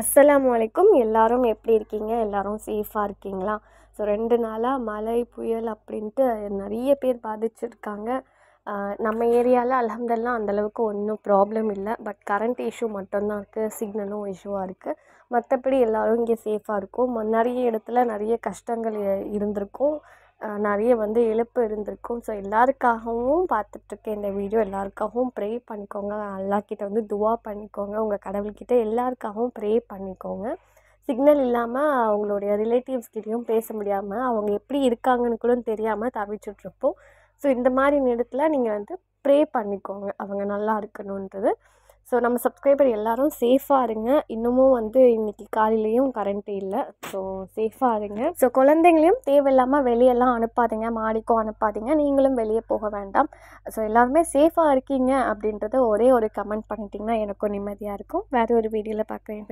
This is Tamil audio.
அஸ்லாம் வலைக்கும் எல்லோரும் எப்படி இருக்கீங்க எல்லோரும் சேஃபாக இருக்கீங்களா ஸோ ரெண்டு நாளாக மழை புயல் அப்படின்ட்டு நிறைய பேர் பாதிச்சிருக்காங்க நம்ம ஏரியாவில் அலமதெல்லாம் அந்தளவுக்கு ஒன்றும் ப்ராப்ளம் இல்லை பட் கரண்ட் இஷ்யூ மட்டும்தான் இருக்குது சிக்னலும் இஷ்யூவாக இருக்குது மற்றபடி எல்லோரும் இங்கே சேஃபாக இருக்கும் நிறைய இடத்துல நிறைய கஷ்டங்கள் இருந்திருக்கும் நிறைய வந்து இழப்பு இருந்திருக்கும் ஸோ எல்லாருக்காகவும் பார்த்துட்ருக்கேன் இந்த வீடியோ எல்லாருக்காகவும் ப்ரே பண்ணிக்கோங்க எல்லாக்கிட்ட வந்து துவா பண்ணிக்கோங்க உங்கள் கடவுள்கிட்ட எல்லாருக்காகவும் ப்ரே பண்ணிக்கோங்க சிக்னல் இல்லாமல் அவங்களுடைய ரிலேட்டிவ்ஸ்கிட்டையும் பேச முடியாமல் அவங்க எப்படி இருக்காங்கன்னு கூட தெரியாமல் தவிச்சுட்ருப்போம் ஸோ இந்த மாதிரி நேரத்தில் நீங்கள் வந்து ப்ரே பண்ணிக்கோங்க அவங்க நல்லா இருக்கணுன்றது ஸோ நம்ம சப்ஸ்கிரைபர் எல்லோரும் சேஃபாக இருங்க இன்னமும் வந்து இன்றைக்கி காலையிலையும் கரண்ட்டு இல்லை ஸோ சேஃபாக இருங்க ஸோ குழந்தைங்களையும் தேவையில்லாமல் வெளியெல்லாம் அனுப்பாதீங்க மாடிக்கும் அனுப்பாதீங்க நீங்களும் வெளியே போக வேண்டாம் ஸோ எல்லாருமே சேஃபாக இருக்கீங்க அப்படின்றத ஒரே ஒரு கமெண்ட் பண்ணிட்டீங்கன்னா எனக்கும் நிம்மதியாக இருக்கும் வேறு ஒரு வீடியோவில் பார்க்குறேன்